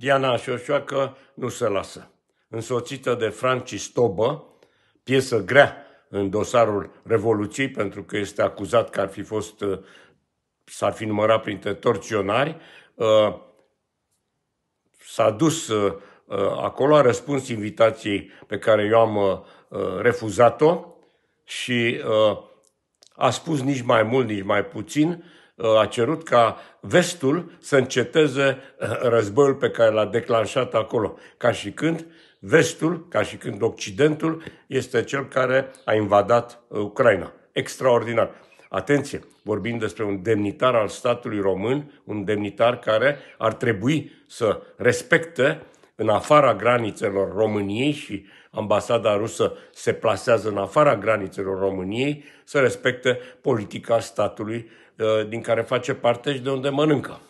Diana Șoșoacă nu se lasă. Însoțită de Francis Tobă, piesă grea în dosarul Revoluției, pentru că este acuzat că ar fi fost, uh, s-ar fi numărat printre torționari, uh, s-a dus uh, acolo, a răspuns invitației pe care eu am refuzat-o și a spus nici mai mult, nici mai puțin Uh, a cerut ca vestul să înceteze uh, războiul pe care l-a declanșat acolo, ca și când vestul, ca și când Occidentul, este cel care a invadat uh, Ucraina. Extraordinar. Atenție, vorbim despre un demnitar al statului român, un demnitar care ar trebui să respecte în afara granițelor României și ambasada rusă se plasează în afara granițelor României, să respecte politica statului uh, din care face parte și de unde mănâncă.